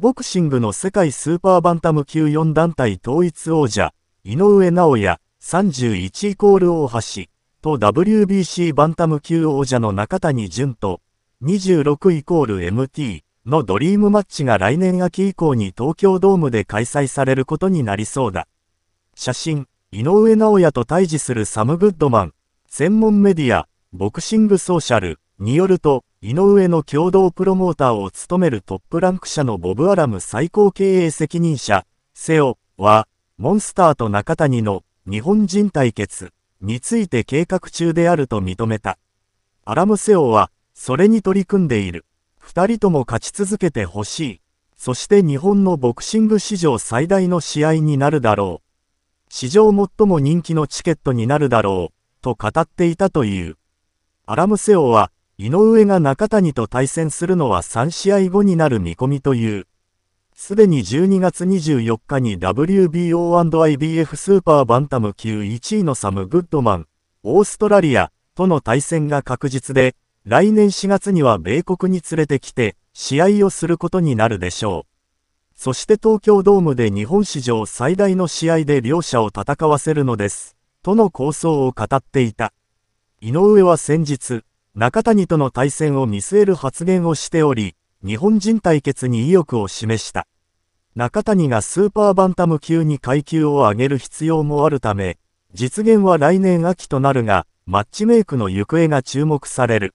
ボクシングの世界スーパーバンタム級4団体統一王者、井上尚弥、31イコール大橋、と WBC バンタム級王者の中谷淳と、26イコール MT のドリームマッチが来年秋以降に東京ドームで開催されることになりそうだ。写真、井上尚弥と対峙するサム・グッドマン、専門メディア、ボクシングソーシャル、によると、井上の共同プロモーターを務めるトップランク社のボブ・アラム最高経営責任者、セオは、モンスターと中谷の日本人対決について計画中であると認めた。アラム・セオは、それに取り組んでいる。二人とも勝ち続けてほしい。そして日本のボクシング史上最大の試合になるだろう。史上最も人気のチケットになるだろう、と語っていたという。アラム・セオは、井上が中谷と対戦するのは3試合後になる見込みという。すでに12月24日に WBO&IBF スーパーバンタム級1位のサム・グッドマン、オーストラリアとの対戦が確実で、来年4月には米国に連れてきて、試合をすることになるでしょう。そして東京ドームで日本史上最大の試合で両者を戦わせるのです、との構想を語っていた。井上は先日、中谷との対戦を見据える発言をしており、日本人対決に意欲を示した。中谷がスーパーバンタム級に階級を上げる必要もあるため、実現は来年秋となるが、マッチメイクの行方が注目される。